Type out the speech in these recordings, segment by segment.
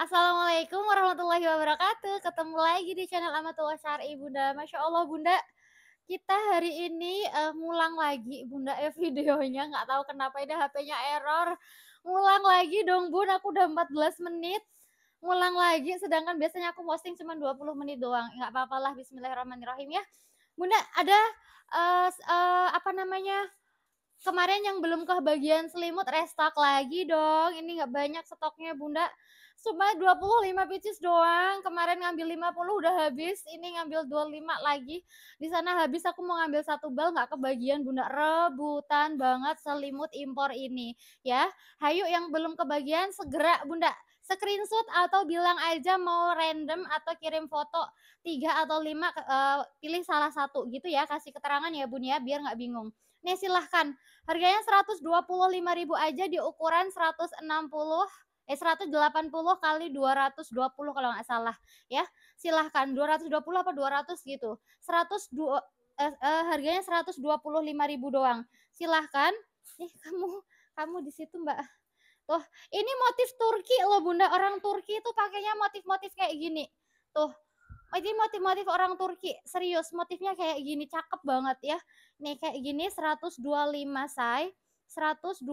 Assalamualaikum warahmatullahi wabarakatuh. Ketemu lagi di channel Amatullah Syari Bunda. Masya Allah Bunda, kita hari ini uh, eh, ngulang lagi Bunda ya videonya. Nggak tahu kenapa ini HP-nya error. Ngulang lagi dong Bun, aku udah 14 menit. Ngulang lagi, sedangkan biasanya aku posting cuma 20 menit doang. Nggak apa-apa lah, bismillahirrahmanirrahim ya. Bunda, ada uh, uh, apa namanya kemarin yang belum kebagian selimut restock lagi dong. Ini nggak banyak stoknya Bunda. Cuma 25 pieces doang. Kemarin ngambil 50 udah habis. Ini ngambil 25 lagi. Di sana habis aku mau ngambil satu bal nggak kebagian Bunda. Rebutan banget selimut impor ini ya. Hayu yang belum kebagian segera Bunda screenshot atau bilang aja mau random atau kirim foto tiga atau lima uh, pilih salah satu gitu ya kasih keterangan ya bun ya biar nggak bingung nih silahkan harganya 125.000 aja di ukuran 160 eh 180 kali 220 kalau nggak salah ya silahkan 220 apa 200 gitu 100 eh, eh, harganya ribu doang silahkan eh kamu kamu di situ mbak tuh ini motif Turki loh bunda orang Turki itu pakainya motif-motif kayak gini tuh ini motif-motif orang Turki serius motifnya kayak gini cakep banget ya nih kayak gini 125 say 125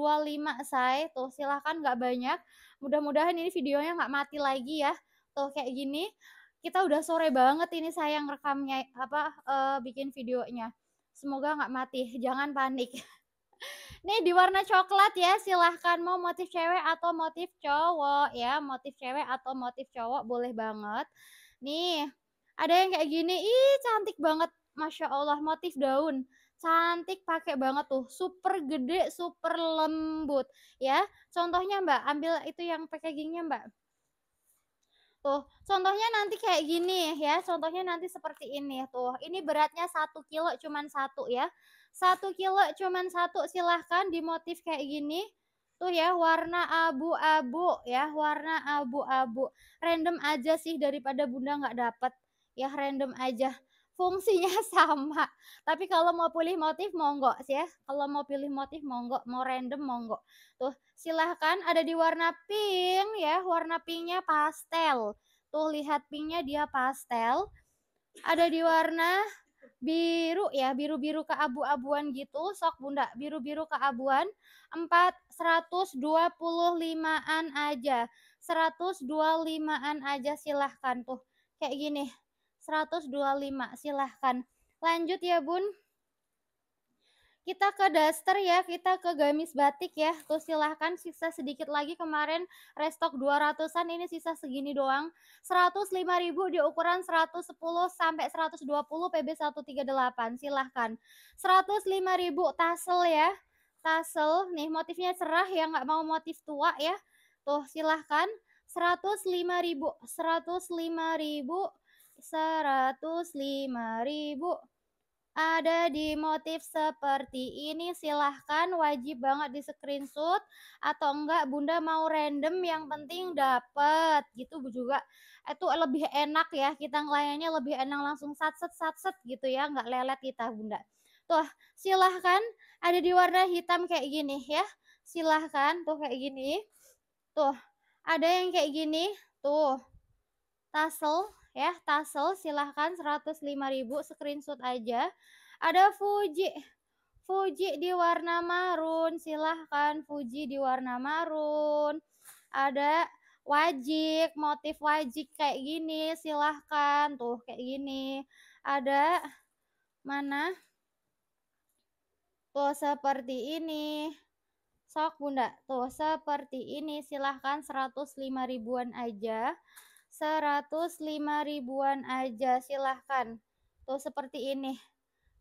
say. Tuh silahkan nggak banyak. Mudah-mudahan ini videonya nggak mati lagi ya. Tuh kayak gini. Kita udah sore banget ini sayang rekamnya apa uh, bikin videonya. Semoga nggak mati. Jangan panik. Nih di warna coklat ya, silahkan mau motif cewek atau motif cowok ya, motif cewek atau motif cowok boleh banget. Nih, ada yang kayak gini, ih cantik banget, masya Allah motif daun cantik pakai banget tuh super gede super lembut ya contohnya mbak ambil itu yang packagingnya mbak tuh contohnya nanti kayak gini ya contohnya nanti seperti ini tuh ini beratnya satu kilo cuman satu ya satu kilo cuman satu silahkan di motif kayak gini tuh ya warna abu-abu ya warna abu-abu random aja sih daripada bunda nggak dapet ya random aja fungsinya sama. Tapi kalau mau pilih motif monggo sih ya. Kalau mau pilih motif monggo, mau random monggo. Tuh, silahkan ada di warna pink ya, warna pinknya pastel. Tuh lihat pinknya dia pastel. Ada di warna biru ya, biru-biru keabu-abuan gitu, sok Bunda, biru-biru keabuan. 4 125-an aja. 125-an aja silahkan tuh. Kayak gini, 125. Silahkan. Lanjut ya bun. Kita ke daster ya, kita ke gamis batik ya. Tuh silahkan sisa sedikit lagi kemarin restock 200-an ini sisa segini doang. 105.000 di ukuran 110 sampai 120 PB 138. Silahkan. 105.000 tassel ya. Tassel nih motifnya cerah ya, nggak mau motif tua ya. Tuh silahkan. 105.000 105.000 105 ribu. Ada di motif seperti ini silahkan wajib banget di screenshot atau enggak bunda mau random yang penting dapat gitu juga itu lebih enak ya kita ngelayannya lebih enak langsung sat set sat set gitu ya enggak lelet kita bunda. Tuh silahkan ada di warna hitam kayak gini ya silahkan tuh kayak gini tuh ada yang kayak gini tuh tassel ya Tassel silahkan 105.000 screenshot aja ada Fuji Fuji di warna marun silahkan Fuji di warna marun ada wajik motif wajik kayak gini silahkan tuh kayak gini ada mana tuh seperti ini sok bunda tuh seperti ini silahkan 105 ribuan aja 105 ribuan aja silahkan tuh seperti ini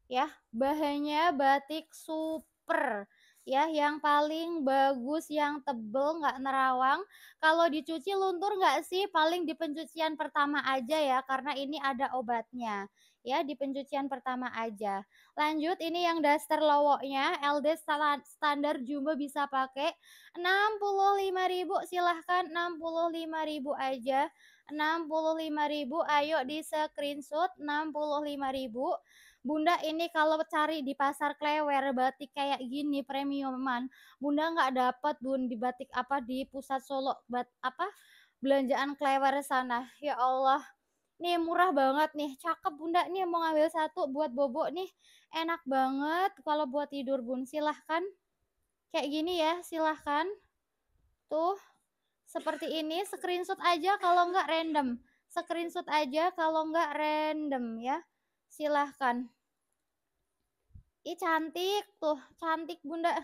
ya bahannya batik super ya yang paling bagus yang tebel nggak nerawang kalau dicuci luntur nggak sih paling di pencucian pertama aja ya karena ini ada obatnya ya di pencucian pertama aja lanjut ini yang daster lowoknya LD standar jumbo bisa pakai 65.000 silahkan 65.000 aja 65.000 ayo di screenshot 65.000 Bunda ini kalau cari di pasar klewer batik kayak gini premiuman Bunda nggak dapat bun di batik apa di pusat Solo bat apa belanjaan klewer sana ya Allah nih murah banget nih cakep bunda nih mau ngambil satu buat bobo nih enak banget kalau buat tidur bun silahkan kayak gini ya silahkan tuh seperti ini screenshot aja kalau nggak random screenshot aja kalau nggak random ya silahkan Ih cantik tuh cantik bunda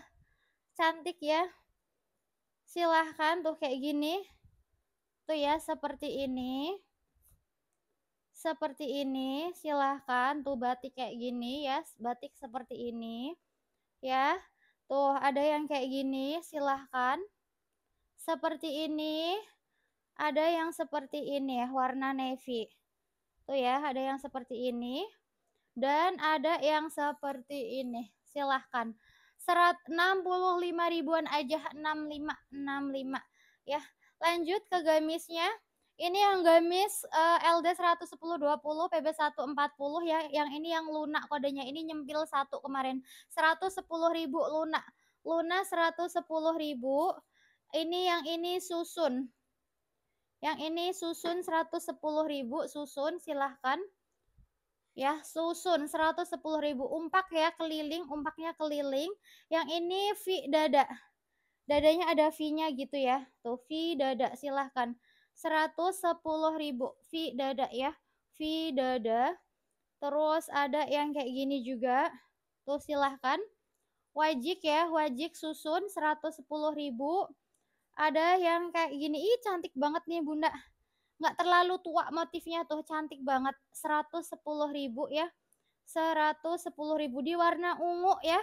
cantik ya silahkan tuh kayak gini tuh ya seperti ini seperti ini silahkan tuh batik kayak gini ya batik seperti ini ya tuh ada yang kayak gini silahkan seperti ini, ada yang seperti ini ya, warna navy. Tuh ya, ada yang seperti ini dan ada yang seperti ini. Silahkan. Serat 65 ribuan aja 65 65 ya. Lanjut ke gamisnya. Ini yang gamis uh, LD 110 20 PB 140 ya. Yang ini yang lunak kodenya ini nyempil satu kemarin. 110 ribu lunak. Luna 110.000 ini yang ini susun. Yang ini susun 110.000 susun silahkan. Ya, susun 110.000 umpak ya keliling, umpaknya keliling. Yang ini V dada. Dadanya ada V-nya gitu ya. Tuh V dada silahkan. 110.000 V dada ya. V dada. Terus ada yang kayak gini juga. Tuh silahkan. Wajik ya, wajik susun 110 ribu ada yang kayak gini ih cantik banget nih bunda nggak terlalu tua motifnya tuh cantik banget ribu ya ribu di warna ungu ya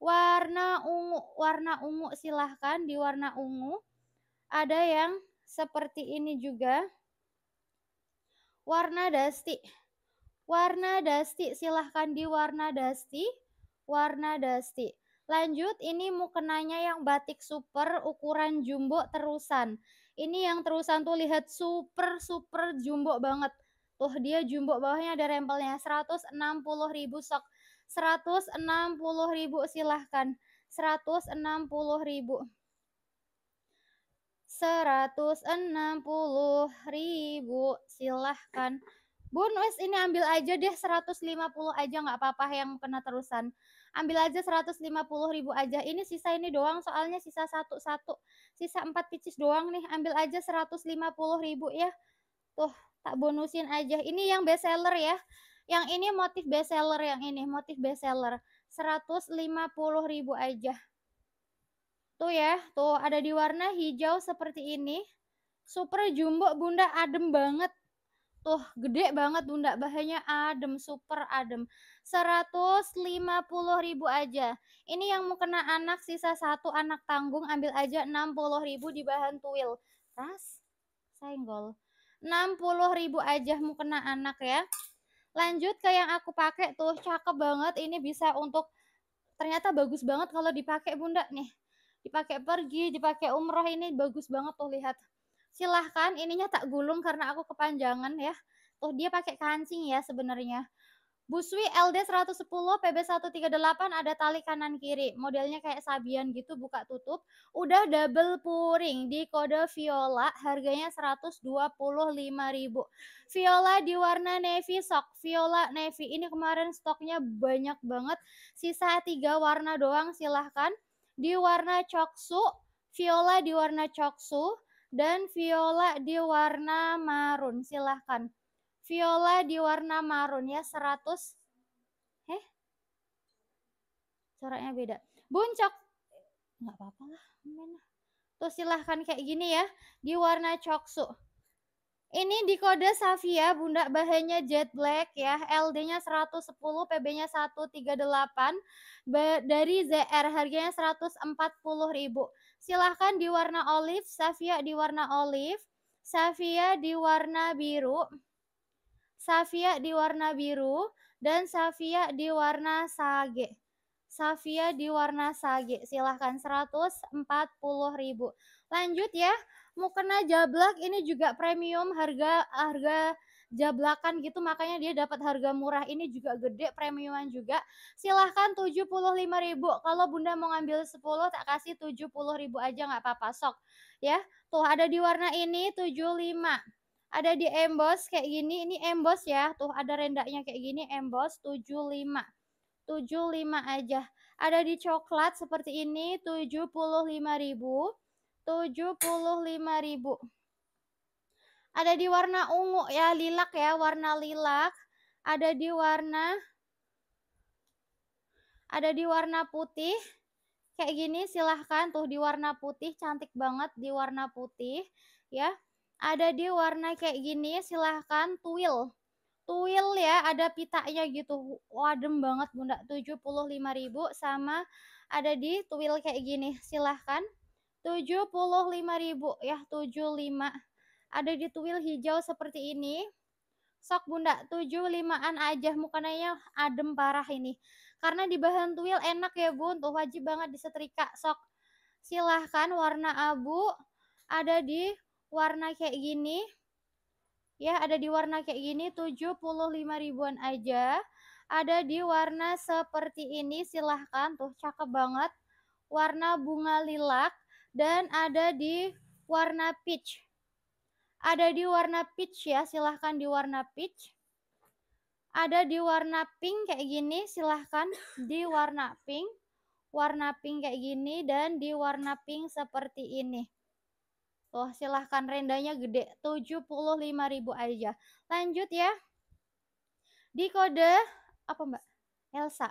warna ungu warna ungu silahkan di warna ungu ada yang seperti ini juga warna dusty warna dusty silahkan di warna dusty warna dusty Lanjut, ini mukenanya yang batik super ukuran jumbo terusan. Ini yang terusan tuh lihat super super jumbo banget. Tuh dia jumbo bawahnya ada rempelnya ribu sok. ribu silahkan. ribu 160.000. ribu Silahkan. Bun, wes ini ambil aja deh 150 aja nggak apa-apa yang kena terusan ambil aja 150 ribu aja ini sisa ini doang soalnya sisa satu satu sisa empat picis doang nih ambil aja 150 ribu ya tuh tak bonusin aja ini yang best seller ya yang ini motif best seller yang ini motif best seller 150 ribu aja tuh ya tuh ada di warna hijau seperti ini super jumbo bunda adem banget Tuh, oh, gede banget Bunda. Bahannya adem, super adem. 150 ribu aja. Ini yang mau kena anak sisa satu anak tanggung ambil aja 60 ribu di bahan tuil. Tas senggol. 60 ribu aja mau kena anak ya. Lanjut ke yang aku pakai tuh, cakep banget. Ini bisa untuk ternyata bagus banget kalau dipakai Bunda nih. Dipakai pergi, dipakai umroh ini bagus banget tuh lihat silahkan ininya tak gulung karena aku kepanjangan ya tuh dia pakai kancing ya sebenarnya Buswi LD 110 PB 138 ada tali kanan kiri modelnya kayak sabian gitu buka tutup udah double puring di kode viola harganya 125.000 viola di warna navy sok viola navy ini kemarin stoknya banyak banget sisa tiga warna doang silahkan di warna coksu viola di warna coksu dan viola di warna marun. Silahkan. Viola di warna marun ya 100. Eh? Coraknya beda. Buncok. Enggak apa-apa lah. Tuh silahkan kayak gini ya. Di warna coksu. Ini di kode Safia, bunda bahannya jet black ya, LD-nya 110, PB-nya 138, dari ZR harganya 140.000. Silahkan di warna olive, Safia di warna olive, Safia di warna biru, Safia di warna biru, dan Safia di warna sage. Safia di warna sage, silahkan 140.000. Lanjut ya, mau kena jablak ini juga premium harga harga jablakan gitu makanya dia dapat harga murah ini juga gede premiuman juga silahkan 75.000 kalau bunda mau ngambil 10 tak kasih 70.000 aja nggak apa-apa sok ya tuh ada di warna ini 75 ada di emboss kayak gini ini emboss ya tuh ada rendaknya kayak gini emboss 75 75 aja ada di coklat seperti ini 75.000 ribu Ada di warna ungu ya, lilak ya, warna lilak. Ada di warna ada di warna putih. Kayak gini silahkan tuh di warna putih cantik banget di warna putih ya. Ada di warna kayak gini silahkan tuil. Tuil ya, ada pitanya gitu. Wadem banget Bunda, 75.000 sama ada di tuil kayak gini. Silahkan 75.000 ya 75 ada di tuil hijau seperti ini sok bunda 75an aja mukanya ya, adem parah ini karena di bahan tuil enak ya bun tuh wajib banget disetrika sok silahkan warna abu ada di warna kayak gini ya ada di warna kayak gini 75 ribuan aja ada di warna seperti ini silahkan tuh cakep banget warna bunga lilak dan ada di warna peach. Ada di warna peach ya, silahkan di warna peach. Ada di warna pink kayak gini, silahkan di warna pink. Warna pink kayak gini dan di warna pink seperti ini. Tuh, silahkan rendanya gede, ribu aja. Lanjut ya. Di kode, apa mbak? Elsa.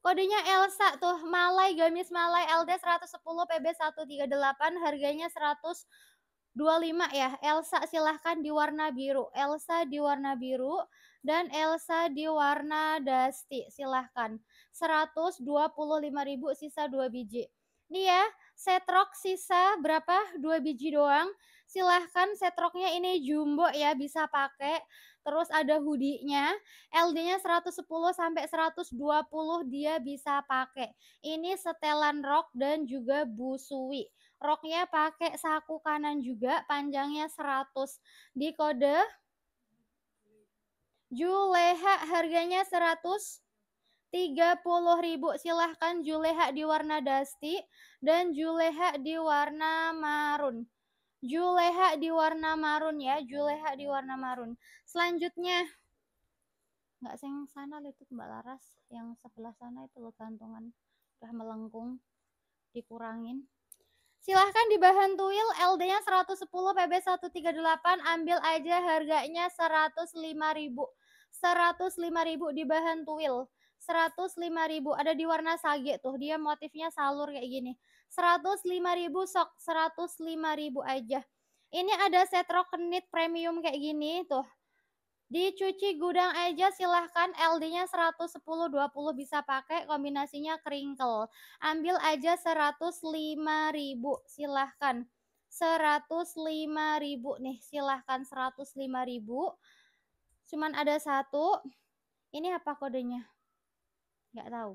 Kodenya Elsa tuh, Malai, gamis Malai, LD 110, PB 138, harganya 125 ya. Elsa silahkan di warna biru, Elsa di warna biru, dan Elsa di warna dusty, silahkan. 125.000 sisa 2 biji. Nih ya, setrok sisa berapa? 2 biji doang. Silahkan setroknya ini jumbo ya, bisa pakai terus ada hoodie-nya LD-nya 110 sampai 120 dia bisa pakai ini setelan rok dan juga busui roknya pakai saku kanan juga panjangnya 100 di kode Juleha harganya 100 30.000 silahkan Juleha di warna dusty dan Juleha di warna marun. Juleha di warna marun ya, Juleha di warna marun. Selanjutnya nggak yang sana itu Mbak Laras, yang sebelah sana itu loh gantungan udah melengkung dikurangin. Silahkan dibahan tuil LD-nya 110 PB 138 ambil aja harganya 105.000. 105.000 dibahan tuil. 105.000 ada di warna sage tuh. Dia motifnya salur kayak gini ribu sok ribu aja ini ada rok knit premium kayak gini tuh dicuci gudang aja silahkan LD-nya 110 20 bisa pakai kombinasinya kringkel ambil aja ribu. silahkan ribu nih silahkan ribu. cuman ada satu ini apa kodenya nggak tahu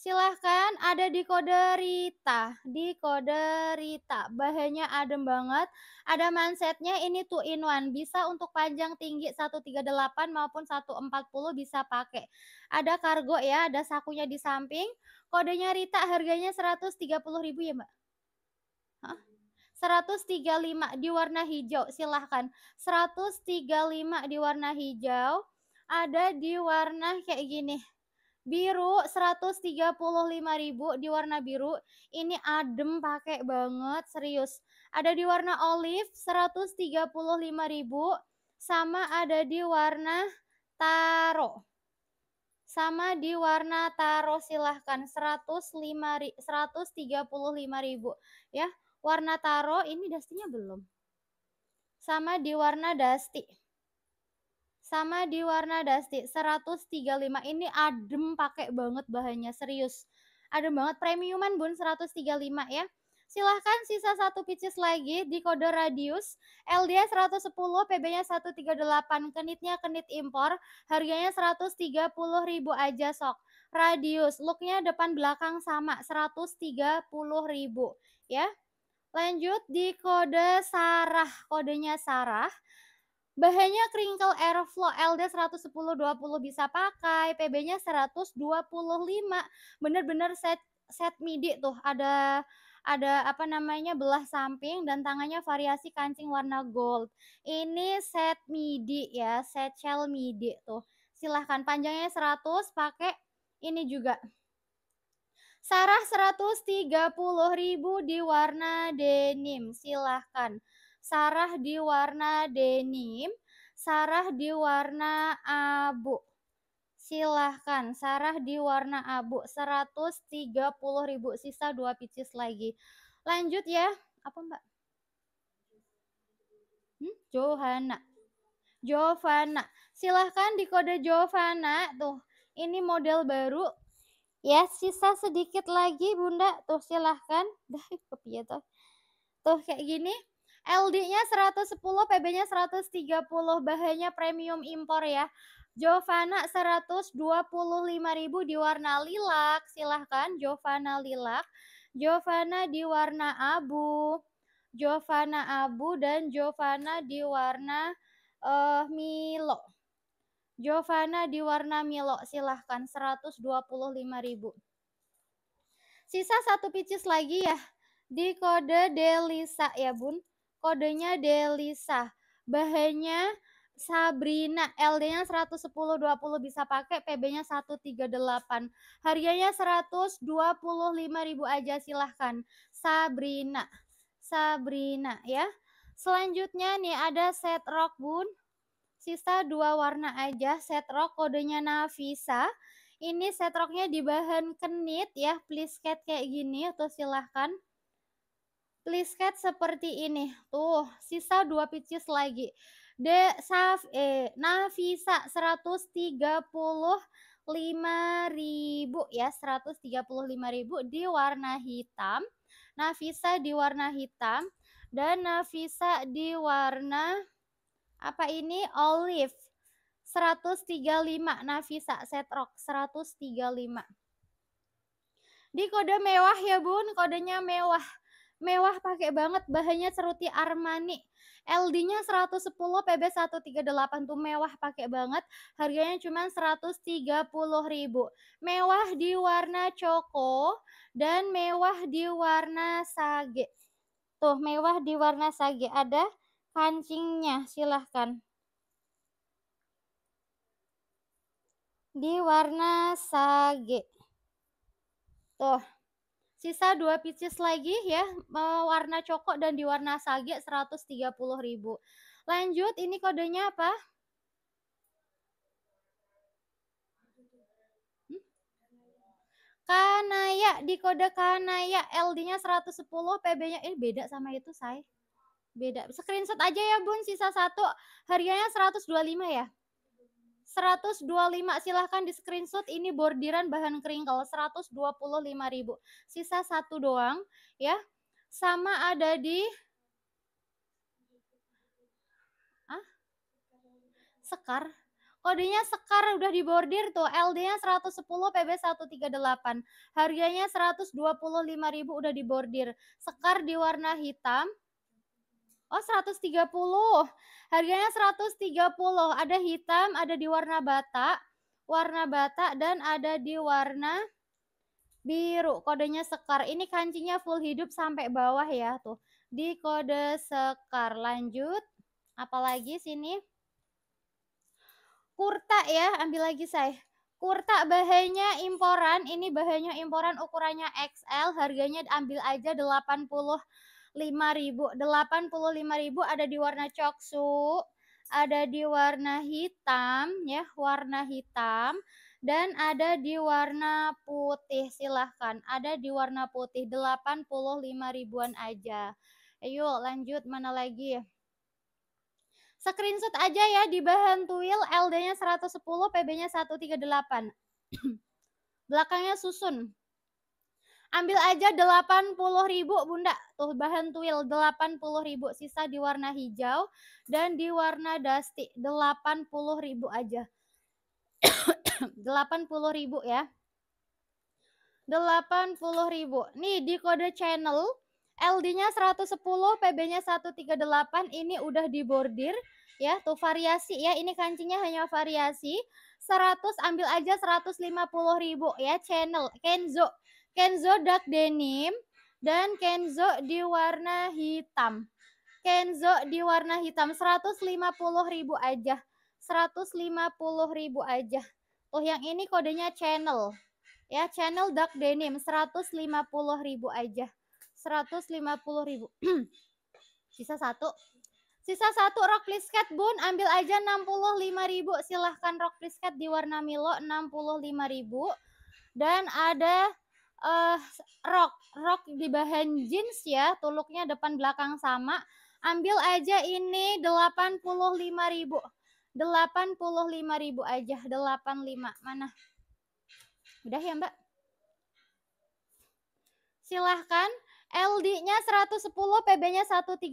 silahkan ada di kode Rita di kode Rita bahannya adem banget ada mansetnya ini 2 in one bisa untuk panjang tinggi 138 maupun 140 bisa pakai ada kargo ya ada sakunya di samping kodenya Rita harganya 130 ribu ya mbak Hah? 135 di warna hijau silahkan 135 di warna hijau ada di warna kayak gini biru 135.000 di warna biru. Ini adem pakai banget, serius. Ada di warna olive 135.000 sama ada di warna taro. Sama di warna taro silahkan 135.000 ya. Warna taro ini dustinya belum. Sama di warna dusty sama di warna dusty 135 ini adem pakai banget bahannya serius adem banget premiuman bun 135 ya silahkan sisa satu pieces lagi di kode radius lds 110 PB nya 138 kenitnya kenit impor harganya 130 ribu aja sok radius looknya depan belakang sama 130 ribu ya lanjut di kode Sarah kodenya Sarah Bahannya Crinkle Airflow LD 110 20 bisa pakai, PB-nya 125. Bener-bener set set midi tuh ada ada apa namanya belah samping dan tangannya variasi kancing warna gold. Ini set midi ya, set shell midi tuh. Silahkan panjangnya 100 pakai ini juga. Sarah 130.000 di warna denim. Silahkan. Sarah di warna denim, Sarah di warna abu. Silahkan, Sarah di warna abu ribu sisa dua pieces lagi. Lanjut ya. Apa Mbak? Hmm? Johanna. Johanna. Silahkan di kode Johanna tuh. Ini model baru. Ya, sisa sedikit lagi Bunda. Tuh silahkan. Dah, kopi ya tuh. Tuh kayak gini. LD-nya 110, PB-nya 130, bahannya premium impor ya. Jovana 125.000 di warna lilak. Silahkan Jovana lilak, Jovana di warna abu, Jovana abu dan Jovana di warna uh, Milo. Jovana di warna Milo silahkan ribu, Sisa satu picis lagi ya di kode Delisa ya Bun kodenya Delisa, bahannya Sabrina, LD-nya 110 20 bisa pakai, PB-nya 138. Harganya ribu aja silahkan. Sabrina. Sabrina ya. Selanjutnya nih ada set rock bun. Sisa dua warna aja, set rock kodenya Navisa, Ini set rocknya di bahan kenit ya, please cat kayak gini atau silahkan. Please cut seperti ini. Tuh, sisa dua pieces lagi. De Saf eh Nafisa 135 ribu ya, 135.000 ribu di warna hitam. Nafisa di warna hitam dan Nafisa di warna apa ini? Olive. 135 Nafisa set rock 135. Di kode mewah ya Bun, kodenya mewah mewah pakai banget bahannya ceruti Armani. LD-nya 110, PB 138 tuh mewah pakai banget. Harganya cuma 130.000. Mewah di warna coko dan mewah di warna sage. Tuh, mewah di warna sage ada kancingnya, silahkan. Di warna sage. Tuh. Sisa dua pieces lagi ya, eh, warna cokok dan di warna sage 130.000. Lanjut, ini kodenya apa? Kanaya, di kode Kanaya, LD-nya 110, PB-nya, ini beda sama itu, saya. Beda, screenshot aja ya bun, sisa satu, harganya 125 ya. 125 silahkan di screenshot ini bordiran bahan kringkel ribu, sisa satu doang ya sama ada di ah? Sekar kodenya Sekar udah dibordir tuh LD-nya 110 PB 138 harganya ribu udah dibordir Sekar di warna hitam Oh 130. Harganya 130. Ada hitam, ada di warna bata, warna bata dan ada di warna biru. Kodenya sekar. Ini kancingnya full hidup sampai bawah ya tuh. Di kode sekar. Lanjut. Apalagi sini? Kurta ya, ambil lagi saya. Kurta bahannya imporan, ini bahannya imporan ukurannya XL, harganya ambil aja 80 5000 ribu ada di warna coksu ada di warna hitam ya warna hitam dan ada di warna putih silahkan ada di warna putih 85 ribuan aja ayo lanjut mana lagi screenshot aja ya di bahan tuil LD-nya 110 PB-nya 138 belakangnya susun ambil aja 80 ribu bunda tuh Bahan tuil 80.000 sisa di warna hijau dan di warna dusty 80.000 aja. 80.000 ya. 80.000. Nih di kode channel LD-nya 110, PB-nya 138, ini udah dibordir ya. Tuh variasi ya, ini kancingnya hanya variasi. 100 ambil aja 150.000 ya channel Kenzo Kenzo Dark Denim dan Kenzo di warna hitam. Kenzo di warna hitam 150 ribu aja. 150 ribu aja. Oh, yang ini kodenya channel. Ya, channel dark denim 150 ribu aja. 150 ribu. Sisa satu. Sisa satu rok plisket bun, ambil aja 65 ribu. Silahkan rok plisket di warna Milo 65 ribu. Dan ada uh, rok rok di bahan jeans ya tuluknya depan belakang sama ambil aja ini 85.000 85.000 aja 85 mana udah ya mbak silahkan LD-nya 110, PB-nya 138,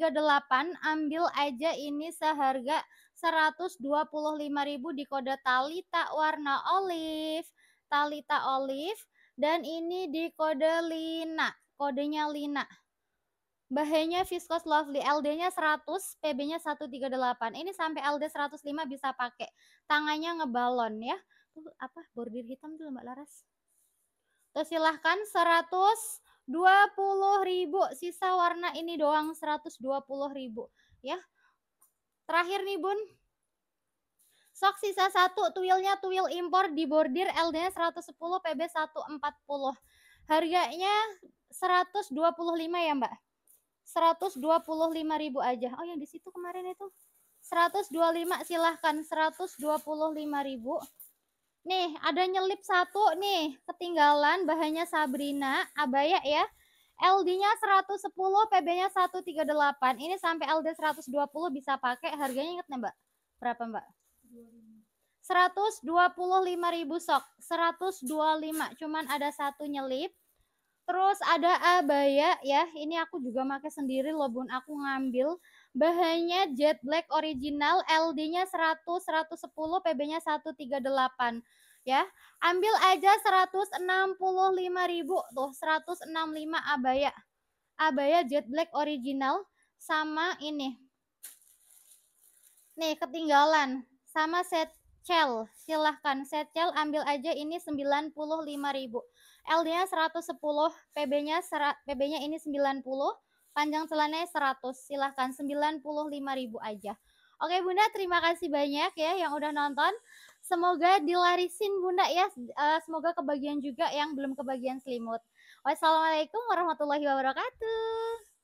ambil aja ini seharga 125.000 di kode Talita warna olive. Talita olive dan ini di kode Lina, kodenya Lina. Bahannya viscous lovely, LD-nya 100, PB-nya 138. Ini sampai LD 105 bisa pakai. Tangannya ngebalon ya. Tuh apa bordir hitam dulu Mbak Laras. Terus silahkan puluh ribu, sisa warna ini doang 120 ribu ya. Terakhir nih Bun, Sok sisa satu, tuilnya tuil impor di bordir LD 110 PB 140. Harganya 125 ya, Mbak. ribu aja. Oh, yang di situ kemarin itu. 125 silahkan ribu Nih, ada nyelip satu nih, ketinggalan bahannya Sabrina, abaya ya. LD-nya 110, PB-nya 138. Ini sampai LD 120 bisa pakai. Harganya inget nih, Mbak? Berapa, Mbak? 125 ribu sok 125 cuman ada satu nyelip terus ada abaya ya ini aku juga pakai sendiri loh bun aku ngambil bahannya jet black original LD nya 100 110 PB nya 138 ya ambil aja 165 ribu tuh 165 abaya abaya jet black original sama ini nih ketinggalan sama set cel Silahkan set cel ambil aja ini 95.000. l nya 110, PB-nya PB-nya ini 90, panjang celananya 100. Silahkan 95.000 aja. Oke Bunda, terima kasih banyak ya yang udah nonton. Semoga dilarisin Bunda ya. Eh, semoga kebagian juga yang belum kebagian selimut. Wassalamualaikum warahmatullahi wabarakatuh.